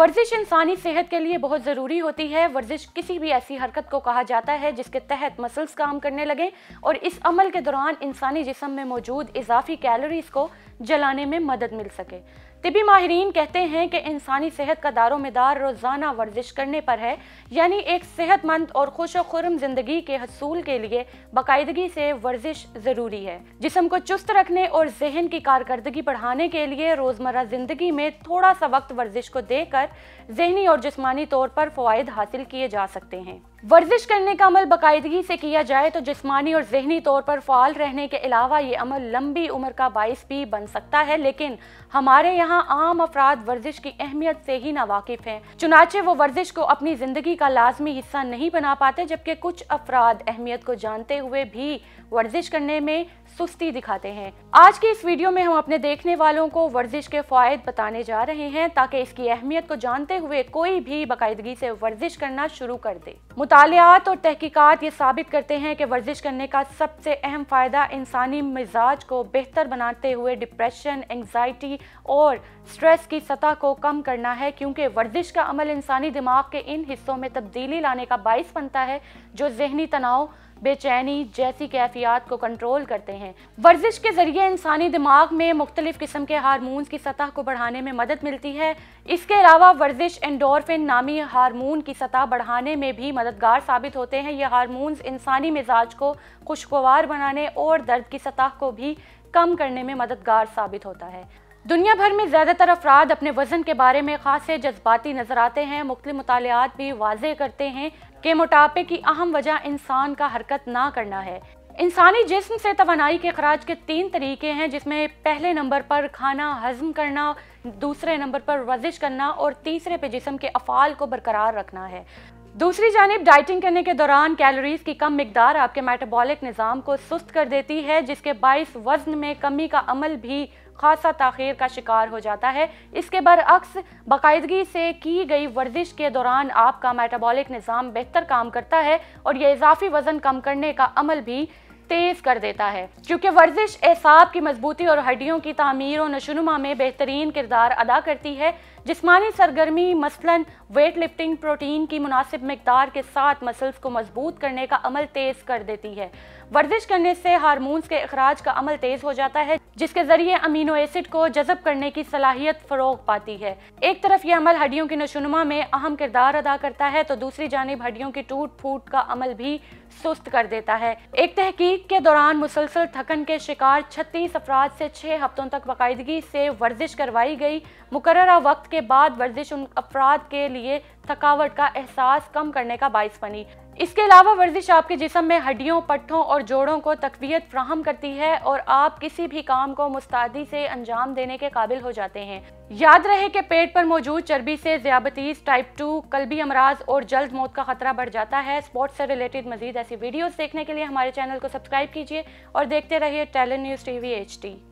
वर्जिश इंसानी सेहत के लिए बहुत ज़रूरी होती है वर्जिश किसी भी ऐसी हरकत को कहा जाता है जिसके तहत मसल्स काम करने लगें और इस अमल के दौरान इंसानी जिसम में मौजूद इजाफी कैलोरीज़ को जलाने में मदद मिल सके तिबी माहरीन कहते हैं कि इंसानी सेहत का दारो मदार रोज़ाना वर्जिश करने पर है यानी एक सेहतमंद और खुश खुरम ज़िंदगी के हसूल के लिए बाकायदगी से वर्जिश ज़रूरी है जिसम को चुस्त रखने और जहन की कारकर्दगी बढ़ाने के लिए रोज़मर्रा ज़िंदगी में थोड़ा सा वक्त वर्जिश को देकर जहनी और जिसमानी तौर पर फ़वाद हासिल किए जा सकते हैं वर्जिश करने का अमल बाकायदगी से किया जाए तो जिस्मानी और जहनी तौर पर फ़ाल रहने के अलावा ये अमल लंबी उम्र का बायस भी बन सकता है लेकिन हमारे यहाँ आम अफराद वर्जिश की अहमियत से ही नावाकिफ हैं चुनाचे वो वर्जिश को अपनी ज़िंदगी का लाजमी हिस्सा नहीं बना पाते जबकि कुछ अफराद अहमियत को जानते हुए भी वर्जिश करने में सुस्ती दिखाते हैं आज की इस वीडियो में हम अपने देखने वालों को वर्जिश के फ़ायद बताने जा रहे हैं ताकि इसकी अहमियत को जानते हुए कोई भी बाकायदगी से वर्जिश करना शुरू कर दे मुतालियात और तहकीक़ात ये साबित करते हैं कि वर्जिश करने का सबसे अहम फ़ायदा इंसानी मिजाज को बेहतर बनाते हुए डिप्रेशन एंगजाइटी और स्ट्रेस की सतह को कम करना है क्योंकि वर्जिश का अमल इंसानी दिमाग के इन हिस्सों में तब्दीली लाने का बायस बनता है जो जहनी तनाव बेचैनी जैसी कैफियात को कंट्रोल करते हैं वर्जिश के ज़रिए इंसानी दिमाग में मुख्तलिफ़ किस्म के हारमोन की सतह को बढ़ाने में मदद मिलती है इसके अलावा वर्जिश एंडोरफिन नामी हारमोन की सतह बढ़ाने में भी मददगार साबित होते हैं ये हारमोन इंसानी मिजाज को खुशगवार बनाने और दर्द की सतह को भी कम करने में मददगार साबित होता है दुनिया भर में ज़्यादातर अफराद अपने वज़न के बारे में खासे जज्बाती नज़र आते हैं मुख्तु मतलब भी वाजे करते हैं के मोटापे की अहम वजह इंसान का हरकत ना करना है इंसानी जिस्म से तोानाई के अखराज के तीन तरीके हैं जिसमें पहले नंबर पर खाना हजम करना दूसरे नंबर पर वर्जिश करना और तीसरे पे जिसम के अफ़ाल को बरकरार रखना है दूसरी जानब डाइटिंग करने के दौरान कैलोरीज की कम मकदार आपके मेटाबॉलिक निज़ाम को सुस्त कर देती है जिसके बायस वज़न में कमी का अमल भी खासा तखीर का शिकार हो जाता है इसके बरअक्स बाकायदगी से की गई वर्जिश के दौरान आपका मेटाबॉलिक निज़ाम बेहतर काम करता है और यह इजाफी वज़न कम करने का अमल भी तेज़ कर देता है क्योंकि वर्जिश एसाब की मजबूती और हड्डियों की तमीर और नशोनुमा में बेहतरीन किरदार अदा करती है जिसमानी सरगर्मी मसलन वेट लिफ्टिंग प्रोटीन की मुनासिब मकदार के साथ मसल्स को मजबूत करने का अमल तेज़ कर देती है वर्जिश करने से हारमोन्स के अखराज का अमल तेज़ हो जाता है जिसके ज़रिए अमीनो एसिड को जजब करने की सलाहियत फ़रोग पाती है एक तरफ यह अमल हड्डियों की नशोनुमा में अहम किरदार अदा करता है तो दूसरी जानब हड्डियों की टूट फूट का अमल भी सुस्त कर देता है एक तहकीक के दौरान मुसलसल थकन के शिकार छत्तीस अफराद से छः हफ्तों तक बाकायदगी से वर्जिश करवाई गई मुकर वक्त के बाद वर्जिश उन अफराद के लिए थकावट का एहसास कम करने का बायस बनी इसके अलावा वर्जिश आपके जिसम में हड्डियों पट्टों और जोड़ों को तकवीत फ्राहम करती है और आप किसी भी काम को मुस्तादी से अंजाम देने के काबिल हो जाते हैं याद रहे कि पेट पर मौजूद चर्बी से ज्याबतीस टाइप टू कल्बी अमराज और जल्द मौत का खतरा बढ़ जाता है स्पोर्ट्स से रिलेटेड मजीद ऐसी वीडियोस देखने के लिए हमारे चैनल को सब्सक्राइब कीजिए और देखते रहिए Talent News T V H T